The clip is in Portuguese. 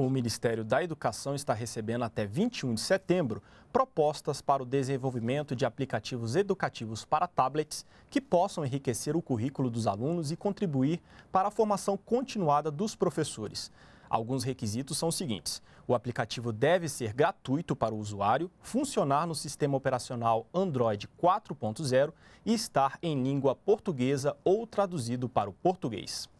O Ministério da Educação está recebendo até 21 de setembro propostas para o desenvolvimento de aplicativos educativos para tablets que possam enriquecer o currículo dos alunos e contribuir para a formação continuada dos professores. Alguns requisitos são os seguintes: o aplicativo deve ser gratuito para o usuário, funcionar no sistema operacional Android 4.0 e estar em língua portuguesa ou traduzido para o português.